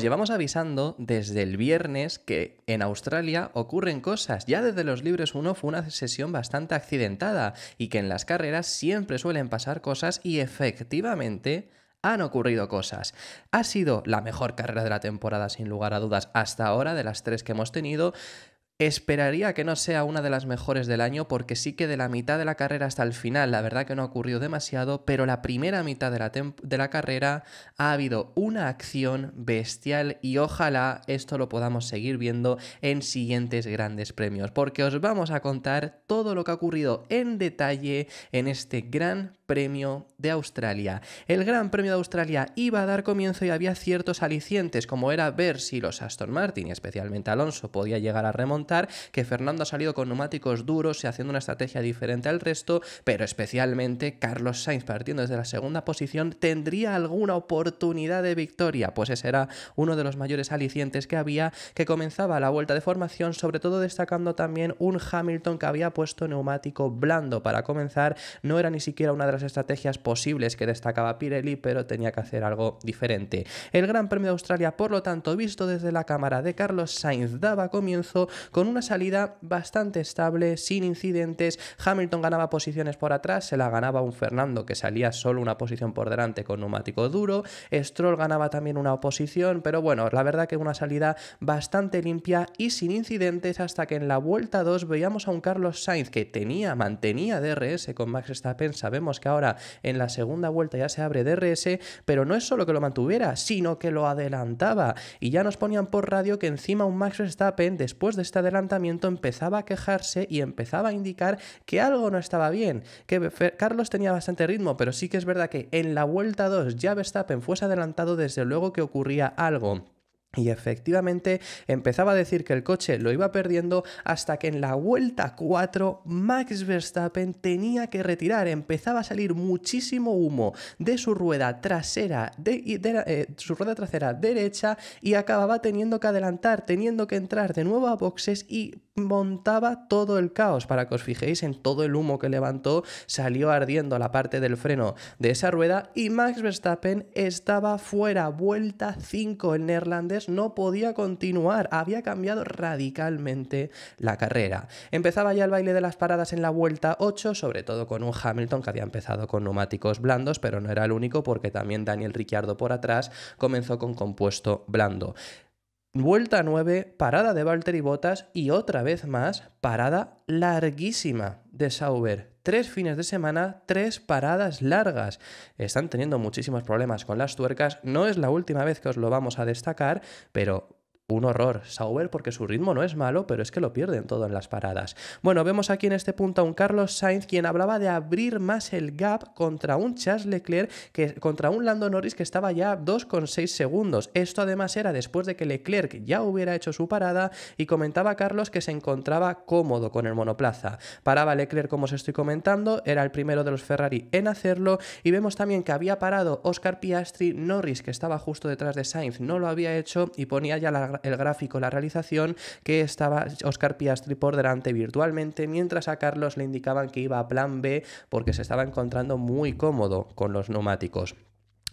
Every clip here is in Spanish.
llevamos avisando desde el viernes que en Australia ocurren cosas. Ya desde los libres 1 fue una sesión bastante accidentada y que en las carreras siempre suelen pasar cosas y efectivamente han ocurrido cosas. Ha sido la mejor carrera de la temporada sin lugar a dudas hasta ahora, de las tres que hemos tenido. Esperaría que no sea una de las mejores del año porque sí que de la mitad de la carrera hasta el final, la verdad que no ha ocurrido demasiado, pero la primera mitad de la, de la carrera ha habido una acción bestial y ojalá esto lo podamos seguir viendo en siguientes grandes premios, porque os vamos a contar todo lo que ha ocurrido en detalle en este gran premio de Australia. El gran premio de Australia iba a dar comienzo y había ciertos alicientes como era ver si los Aston Martin y especialmente Alonso podía llegar a remontar que Fernando ha salido con neumáticos duros y haciendo una estrategia diferente al resto, pero especialmente Carlos Sainz partiendo desde la segunda posición tendría alguna oportunidad de victoria, pues ese era uno de los mayores alicientes que había, que comenzaba la vuelta de formación, sobre todo destacando también un Hamilton que había puesto neumático blando para comenzar, no era ni siquiera una de las estrategias posibles que destacaba Pirelli, pero tenía que hacer algo diferente. El Gran Premio de Australia, por lo tanto, visto desde la cámara de Carlos Sainz, daba comienzo con una salida bastante estable, sin incidentes. Hamilton ganaba posiciones por atrás, se la ganaba un Fernando que salía solo una posición por delante con neumático duro. Stroll ganaba también una oposición, pero bueno, la verdad que una salida bastante limpia y sin incidentes hasta que en la vuelta 2 veíamos a un Carlos Sainz que tenía, mantenía DRS con Max Verstappen. Sabemos que ahora en la segunda vuelta ya se abre DRS, pero no es solo que lo mantuviera, sino que lo adelantaba. Y ya nos ponían por radio que encima un Max Verstappen, después de esta adelantamiento empezaba a quejarse y empezaba a indicar que algo no estaba bien, que Carlos tenía bastante ritmo, pero sí que es verdad que en la vuelta 2 ya Verstappen fuese adelantado, desde luego que ocurría algo. Y efectivamente empezaba a decir que el coche lo iba perdiendo hasta que en la vuelta 4 Max Verstappen tenía que retirar. Empezaba a salir muchísimo humo de su rueda trasera, de, eh, su rueda trasera derecha y acababa teniendo que adelantar, teniendo que entrar de nuevo a boxes y montaba todo el caos. Para que os fijéis en todo el humo que levantó, salió ardiendo la parte del freno de esa rueda y Max Verstappen estaba fuera. Vuelta 5. El neerlandés no podía continuar. Había cambiado radicalmente la carrera. Empezaba ya el baile de las paradas en la vuelta 8, sobre todo con un Hamilton que había empezado con neumáticos blandos, pero no era el único porque también Daniel Ricciardo por atrás comenzó con compuesto blando. Vuelta 9, parada de y Botas y otra vez más parada larguísima de Sauber. Tres fines de semana, tres paradas largas. Están teniendo muchísimos problemas con las tuercas. No es la última vez que os lo vamos a destacar, pero un horror. Sauber, porque su ritmo no es malo, pero es que lo pierden todo en las paradas. Bueno, vemos aquí en este punto a un Carlos Sainz, quien hablaba de abrir más el gap contra un Charles Leclerc, que, contra un Lando Norris que estaba ya 2,6 segundos. Esto además era después de que Leclerc ya hubiera hecho su parada y comentaba a Carlos que se encontraba cómodo con el monoplaza. Paraba Leclerc, como os estoy comentando, era el primero de los Ferrari en hacerlo y vemos también que había parado Oscar Piastri, Norris, que estaba justo detrás de Sainz, no lo había hecho y ponía ya la el gráfico, la realización, que estaba Oscar Piastri por delante virtualmente, mientras a Carlos le indicaban que iba a plan B porque se estaba encontrando muy cómodo con los neumáticos.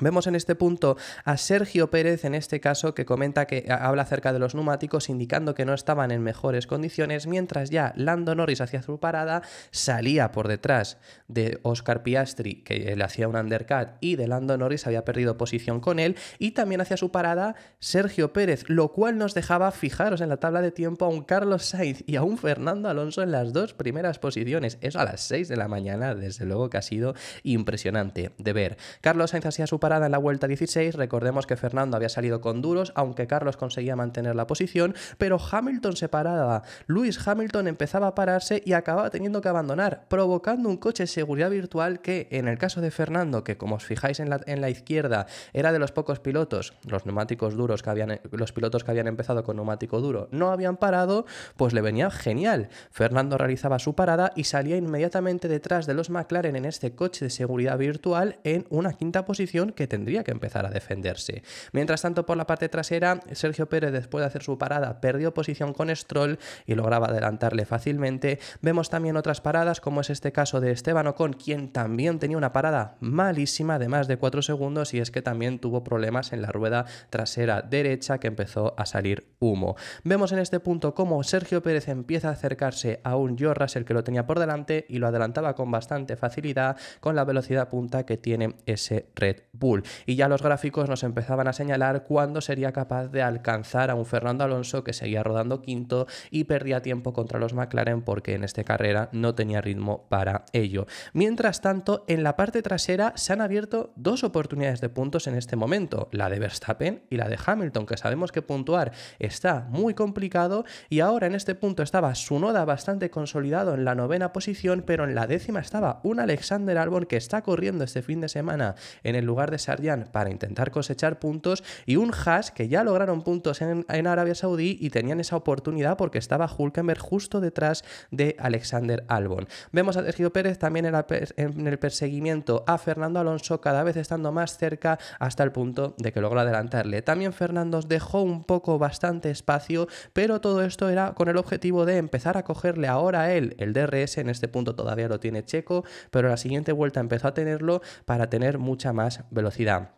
Vemos en este punto a Sergio Pérez, en este caso, que comenta que habla acerca de los neumáticos, indicando que no estaban en mejores condiciones, mientras ya Lando Norris hacía su parada, salía por detrás de Oscar Piastri, que le hacía un undercut, y de Lando Norris había perdido posición con él, y también hacía su parada Sergio Pérez, lo cual nos dejaba, fijaros en la tabla de tiempo, a un Carlos Sainz y a un Fernando Alonso en las dos primeras posiciones. Eso a las 6 de la mañana, desde luego que ha sido impresionante de ver. Carlos Sainz hacía su parada en la vuelta 16, recordemos que Fernando había salido con duros, aunque Carlos conseguía mantener la posición, pero Hamilton se paraba. Luis Hamilton empezaba a pararse y acababa teniendo que abandonar, provocando un coche de seguridad virtual que, en el caso de Fernando, que como os fijáis en la, en la izquierda, era de los pocos pilotos, los neumáticos duros que habían, los pilotos que habían empezado con neumático duro, no habían parado, pues le venía genial. Fernando realizaba su parada y salía inmediatamente detrás de los McLaren en este coche de seguridad virtual en una quinta posición que tendría que empezar a defenderse. Mientras tanto, por la parte trasera, Sergio Pérez, después de hacer su parada, perdió posición con Stroll y lograba adelantarle fácilmente. Vemos también otras paradas, como es este caso de Esteban Ocon, quien también tenía una parada malísima de más de 4 segundos y es que también tuvo problemas en la rueda trasera derecha que empezó a salir humo. Vemos en este punto cómo Sergio Pérez empieza a acercarse a un George Russell que lo tenía por delante y lo adelantaba con bastante facilidad con la velocidad punta que tiene ese Red Bull y ya los gráficos nos empezaban a señalar cuándo sería capaz de alcanzar a un Fernando Alonso que seguía rodando quinto y perdía tiempo contra los McLaren porque en esta carrera no tenía ritmo para ello. Mientras tanto, en la parte trasera se han abierto dos oportunidades de puntos en este momento, la de Verstappen y la de Hamilton, que sabemos que puntuar está muy complicado y ahora en este punto estaba su noda bastante consolidado en la novena posición, pero en la décima estaba un Alexander Albon que está corriendo este fin de semana en el lugar de Sarjan para intentar cosechar puntos y un Haas que ya lograron puntos en, Arabia Saudí y tenían esa oportunidad porque estaba Hulkenberg justo detrás de Alexander Albon. Vemos a Sergio Pérez también en, el perseguimiento a Fernando Alonso cada vez estando más cerca hasta el punto de que logró adelantarle. También Fernando dejó un poco bastante espacio, pero todo esto era con el objetivo de empezar a cogerle ahora él el DRS, en este punto todavía lo tiene Checo, pero la siguiente vuelta empezó a tenerlo para tener mucha más velocidad velocidad.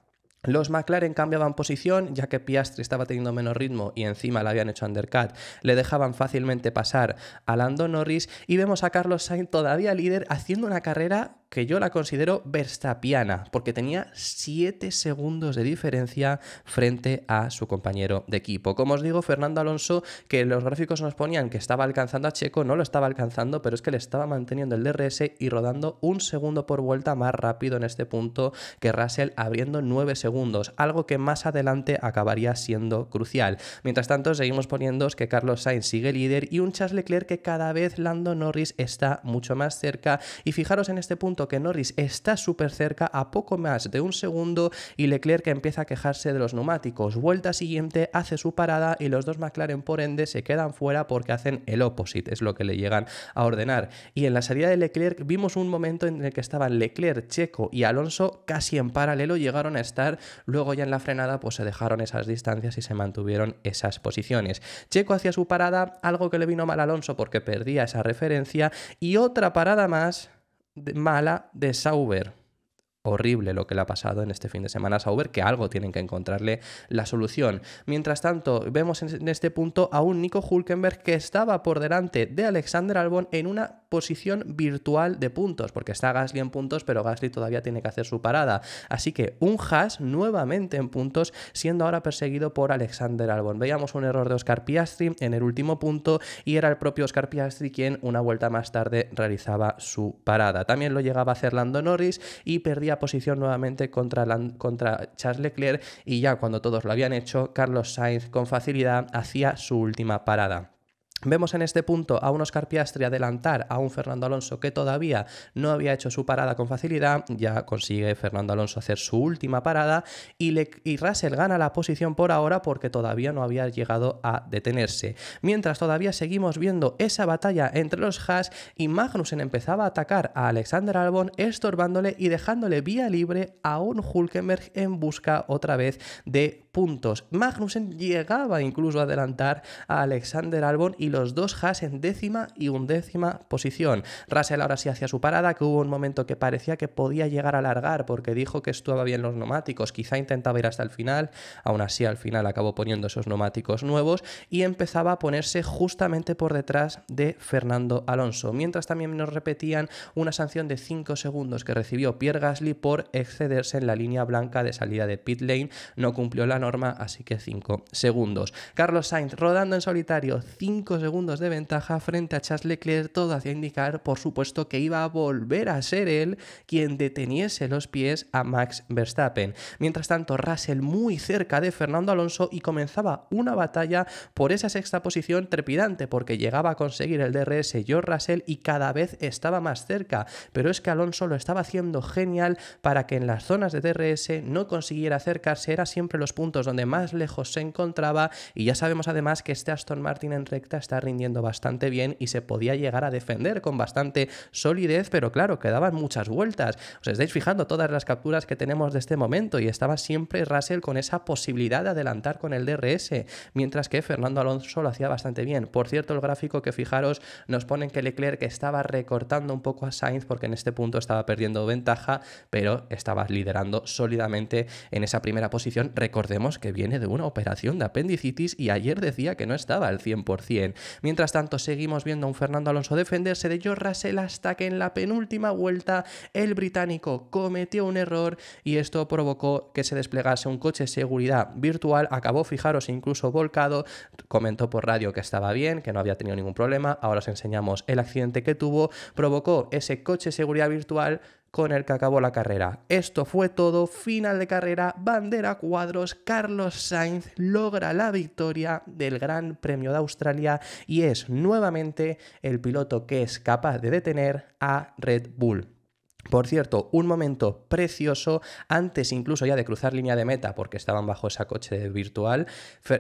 Los McLaren cambiaban posición, ya que Piastri estaba teniendo menos ritmo y encima le habían hecho undercut. Le dejaban fácilmente pasar a Lando Norris y vemos a Carlos Sainz todavía líder haciendo una carrera que yo la considero verstapiana, porque tenía 7 segundos de diferencia frente a su compañero de equipo. Como os digo, Fernando Alonso, que los gráficos nos ponían que estaba alcanzando a Checo, no lo estaba alcanzando, pero es que le estaba manteniendo el DRS y rodando un segundo por vuelta más rápido en este punto que Russell, abriendo 9 segundos, algo que más adelante acabaría siendo crucial. Mientras tanto, seguimos poniendo que Carlos Sainz sigue líder y un Charles Leclerc que cada vez Lando Norris está mucho más cerca. Y fijaros en este punto que Norris está súper cerca a poco más de un segundo y Leclerc empieza a quejarse de los neumáticos. Vuelta siguiente hace su parada y los dos McLaren por ende se quedan fuera porque hacen el opposite, es lo que le llegan a ordenar. Y en la salida de Leclerc vimos un momento en el que estaban Leclerc, Checo y Alonso casi en paralelo, llegaron a estar, luego ya en la frenada pues se dejaron esas distancias y se mantuvieron esas posiciones. Checo hacía su parada, algo que le vino mal a Alonso porque perdía esa referencia y otra parada más mala de Sauber horrible lo que le ha pasado en este fin de semana a Sauber, que algo tienen que encontrarle la solución. Mientras tanto, vemos en este punto a un Nico Hulkenberg que estaba por delante de Alexander Albon en una posición virtual de puntos, porque está Gasly en puntos, pero Gasly todavía tiene que hacer su parada. Así que un Haas nuevamente en puntos, siendo ahora perseguido por Alexander Albon. Veíamos un error de Oscar Piastri en el último punto y era el propio Oscar Piastri quien una vuelta más tarde realizaba su parada. También lo llegaba a hacer Lando Norris y perdía posición nuevamente contra, contra Charles Leclerc y ya cuando todos lo habían hecho, Carlos Sainz con facilidad hacía su última parada. Vemos en este punto a un Oscar Piastri adelantar a un Fernando Alonso que todavía no había hecho su parada con facilidad, ya consigue Fernando Alonso hacer su última parada y, le, y Russell gana la posición por ahora porque todavía no había llegado a detenerse. Mientras todavía seguimos viendo esa batalla entre los Haas y Magnussen empezaba a atacar a Alexander Albon estorbándole y dejándole vía libre a un Hulkenberg en busca otra vez de puntos. Magnussen llegaba incluso a adelantar a Alexander Albon y los dos Haas en décima y undécima posición. Russell ahora sí hacía su parada, que hubo un momento que parecía que podía llegar a largar porque dijo que estuvo bien los neumáticos, quizá intentaba ir hasta el final, aún así al final acabó poniendo esos neumáticos nuevos y empezaba a ponerse justamente por detrás de Fernando Alonso. Mientras también nos repetían una sanción de 5 segundos que recibió Pierre Gasly por excederse en la línea blanca de salida de pit lane, no cumplió la norma, así que 5 segundos. Carlos Sainz rodando en solitario, 5 segundos de ventaja frente a Charles Leclerc, todo hacía indicar, por supuesto, que iba a volver a ser él quien deteniese los pies a Max Verstappen. Mientras tanto, Russell muy cerca de Fernando Alonso y comenzaba una batalla por esa sexta posición trepidante, porque llegaba a conseguir el DRS George Russell y cada vez estaba más cerca, pero es que Alonso lo estaba haciendo genial para que en las zonas de DRS no consiguiera acercarse, era siempre los puntos donde más lejos se encontraba y ya sabemos además que este Aston Martin en recta está rindiendo bastante bien y se podía llegar a defender con bastante solidez, pero claro, quedaban muchas vueltas. Os estáis fijando todas las capturas que tenemos de este momento y estaba siempre Russell con esa posibilidad de adelantar con el DRS, mientras que Fernando Alonso lo hacía bastante bien. Por cierto, el gráfico que fijaros nos en que Leclerc estaba recortando un poco a Sainz porque en este punto estaba perdiendo ventaja, pero estaba liderando sólidamente en esa primera posición. Recordemos que viene de una operación de apendicitis y ayer decía que no estaba al 100%. Mientras tanto, seguimos viendo a un Fernando Alonso defenderse de George Russell hasta que en la penúltima vuelta el británico cometió un error y esto provocó que se desplegase un coche de seguridad virtual. Acabó, fijaros, incluso volcado. Comentó por radio que estaba bien, que no había tenido ningún problema. Ahora os enseñamos el accidente que tuvo. Provocó ese coche de seguridad virtual con el que acabó la carrera. Esto fue todo, final de carrera, bandera cuadros, Carlos Sainz logra la victoria del Gran Premio de Australia y es nuevamente el piloto que es capaz de detener a Red Bull. Por cierto, un momento precioso, antes incluso ya de cruzar línea de meta, porque estaban bajo ese coche virtual,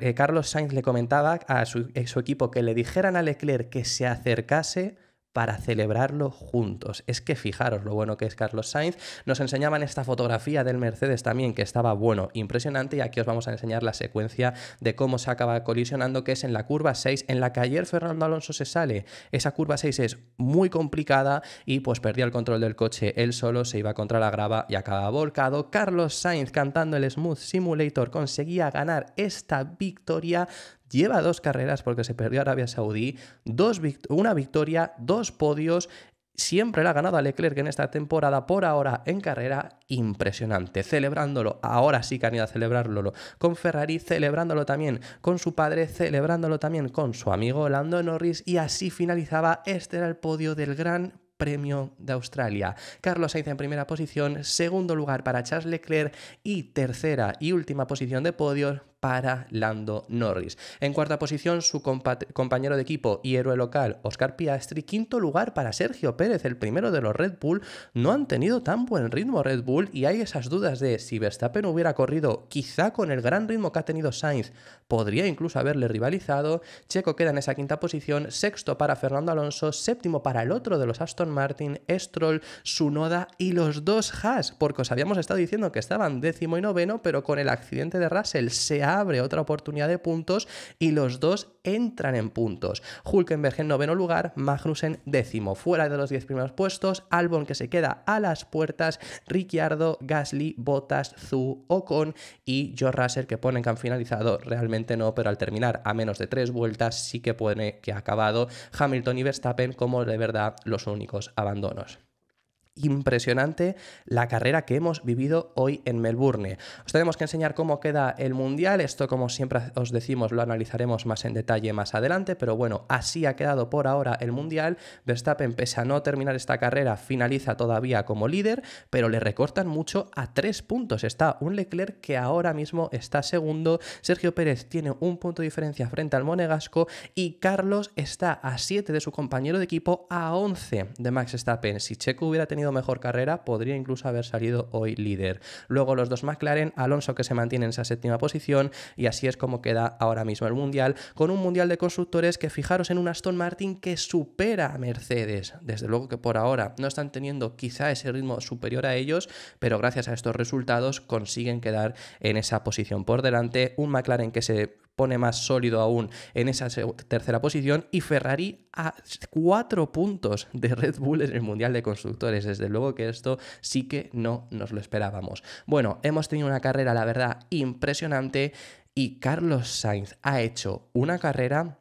eh, Carlos Sainz le comentaba a su, eh, su, equipo que le dijeran a Leclerc que se acercase para celebrarlo juntos. Es que fijaros lo bueno que es Carlos Sainz. Nos enseñaban esta fotografía del Mercedes también que estaba bueno, impresionante y aquí os vamos a enseñar la secuencia de cómo se acaba colisionando que es en la curva 6 en la que ayer Fernando Alonso se sale. Esa curva 6 es muy complicada y pues perdía el control del coche él solo, se iba contra la grava y acaba volcado. Carlos Sainz cantando el Smooth Simulator conseguía ganar esta victoria lleva dos carreras porque se perdió Arabia Saudí, dos una victoria, dos podios, Siempre la ha ganado a Leclerc en esta temporada, por ahora en carrera, impresionante. Celebrándolo, ahora sí que han ido a celebrarlo con Ferrari, celebrándolo también con su padre, celebrándolo también con su amigo Lando Norris, y así finalizaba. Este era el podio del Gran Premio de Australia. Carlos Sainz en primera posición, segundo lugar para Charles Leclerc y tercera y última posición de podio para Lando Norris. En cuarta posición, su compañero de equipo y héroe local, Oscar Piastri. Quinto lugar para Sergio Pérez, el primero de los Red Bull. No han tenido tan buen ritmo Red Bull y hay esas dudas de si Verstappen hubiera corrido quizá con el gran ritmo que ha tenido Sainz, podría incluso haberle rivalizado. Checo queda en esa quinta posición, sexto para Fernando Alonso, séptimo para el otro de los Aston Martin, Stroll, Sunoda y los dos Haas, porque os habíamos estado diciendo que estaban décimo y noveno, pero con el accidente de Russell se ha abre otra oportunidad de puntos y los dos entran en puntos. Hulkenberg en noveno lugar, Magnussen décimo, fuera de los diez primeros puestos, Albon que se queda a las puertas, Ricciardo, Gasly, Bottas, Zu, Ocon y George Russell que ponen que han finalizado, realmente no, pero al terminar a menos de tres vueltas sí que pone que ha acabado Hamilton y Verstappen como de verdad los únicos abandonos impresionante la carrera que hemos vivido hoy en Melbourne. Os tenemos que enseñar cómo queda el Mundial, esto como siempre os decimos lo analizaremos más en detalle más adelante, pero bueno, así ha quedado por ahora el Mundial. Verstappen, pese a no terminar esta carrera, finaliza todavía como líder, pero le recortan mucho a tres puntos. Está un Leclerc que ahora mismo está segundo, Sergio Pérez tiene un punto de diferencia frente al Monegasco y Carlos está a 7 de su compañero de equipo a 11 de Max Verstappen. Si Checo hubiera tenido mejor carrera, podría incluso haber salido hoy líder. Luego los dos McLaren, Alonso que se mantiene en esa séptima posición y así es como queda ahora mismo el Mundial, con un Mundial de Constructores que fijaros en un Aston Martin que supera a Mercedes. Desde luego que por ahora no están teniendo quizá ese ritmo superior a ellos, pero gracias a estos resultados consiguen quedar en esa posición por delante. Un McLaren que se pone más sólido aún en esa tercera posición y Ferrari a cuatro puntos de Red Bull en el Mundial de Constructores. Desde luego que esto sí que no nos lo esperábamos. Bueno, hemos tenido una carrera, la verdad, impresionante y Carlos Sainz ha hecho una carrera,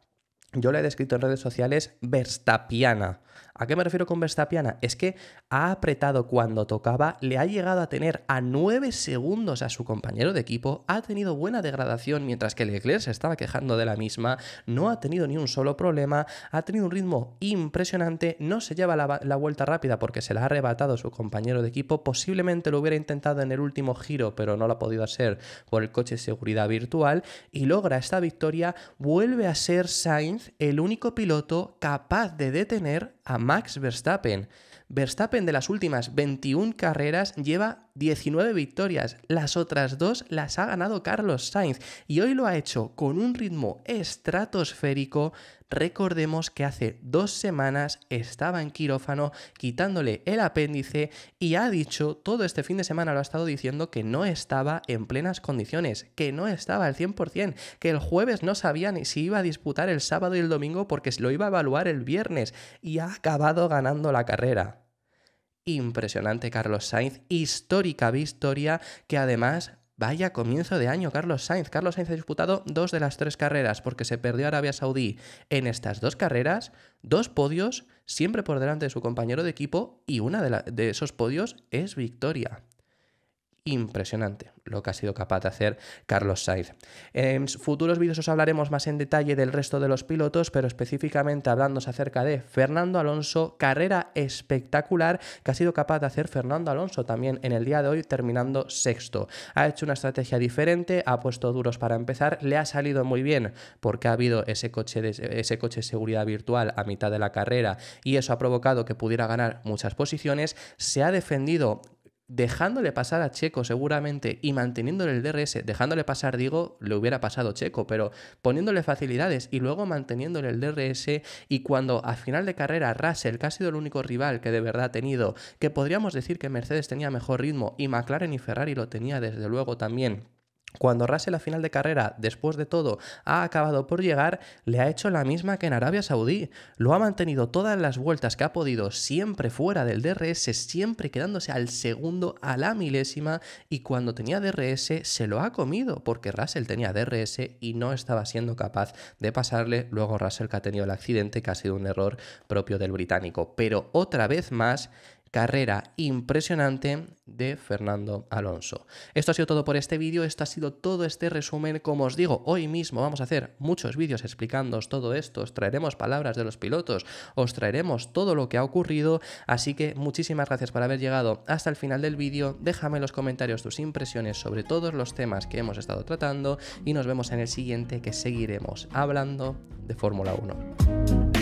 yo la he descrito en redes sociales, verstapiana. ¿A qué me refiero con Verstappen? Es que ha apretado cuando tocaba, le ha llegado a tener a 9 segundos a su compañero de equipo, ha tenido buena degradación mientras que Leclerc se estaba quejando de la misma, no ha tenido ni un solo problema, ha tenido un ritmo impresionante, no se lleva la, vuelta rápida porque se la ha arrebatado su compañero de equipo, posiblemente lo hubiera intentado en el último giro pero no lo ha podido hacer por el coche de seguridad virtual y logra esta victoria, vuelve a ser Sainz el único piloto capaz de detener a Max Verstappen. Verstappen de las últimas 21 carreras lleva 19 victorias, las otras dos las ha ganado Carlos Sainz y hoy lo ha hecho con un ritmo estratosférico, Recordemos que hace dos semanas estaba en quirófano quitándole el apéndice y ha dicho, todo este fin de semana lo ha estado diciendo, que no estaba en plenas condiciones, que no estaba al 100%, que el jueves no sabía ni si iba a disputar el sábado y el domingo porque se lo iba a evaluar el viernes y ha acabado ganando la carrera impresionante Carlos Sainz, histórica victoria que además Vaya comienzo de año, Carlos Sainz. Carlos Sainz ha disputado dos de las tres carreras porque se perdió Arabia Saudí en estas dos carreras, dos podios, siempre por delante de su compañero de equipo y una de esos podios es victoria impresionante lo que ha sido capaz de hacer Carlos Sainz. En futuros vídeos os hablaremos más en detalle del resto de los pilotos, pero específicamente hablándose acerca de Fernando Alonso, carrera espectacular que ha sido capaz de hacer Fernando Alonso también en el día de hoy terminando sexto. Ha hecho una estrategia diferente, ha puesto duros para empezar, le ha salido muy bien porque ha habido ese coche de, ese coche de seguridad virtual a mitad de la carrera y eso ha provocado que pudiera ganar muchas posiciones, se ha defendido dejándole pasar a Checo seguramente y manteniéndole el DRS, dejándole pasar, digo, le hubiera pasado Checo, pero poniéndole facilidades y luego manteniéndole el DRS y cuando a final de carrera Russell, que ha sido el único rival que de verdad ha tenido, que podríamos decir que Mercedes tenía mejor ritmo y McLaren y Ferrari lo tenía desde luego también cuando Russell a final de carrera, después de todo, ha acabado por llegar, le ha hecho la misma que en Arabia Saudí. Lo ha mantenido todas las vueltas que ha podido, siempre fuera del DRS, siempre quedándose al segundo, a la milésima, y cuando tenía DRS se lo ha comido, porque Russell tenía DRS y no estaba siendo capaz de pasarle. Luego Russell que ha tenido el accidente, que ha sido un error propio del británico. Pero otra vez más, carrera impresionante de Fernando Alonso. Esto ha sido todo por este vídeo, esto ha sido todo este resumen. Como os digo, hoy mismo vamos a hacer muchos vídeos explicándoos todo esto, os traeremos palabras de los pilotos, os traeremos todo lo que ha ocurrido, así que muchísimas gracias por haber llegado hasta el final del vídeo, déjame en los comentarios tus impresiones sobre todos los temas que hemos estado tratando y nos vemos en el siguiente que seguiremos hablando de Fórmula 1.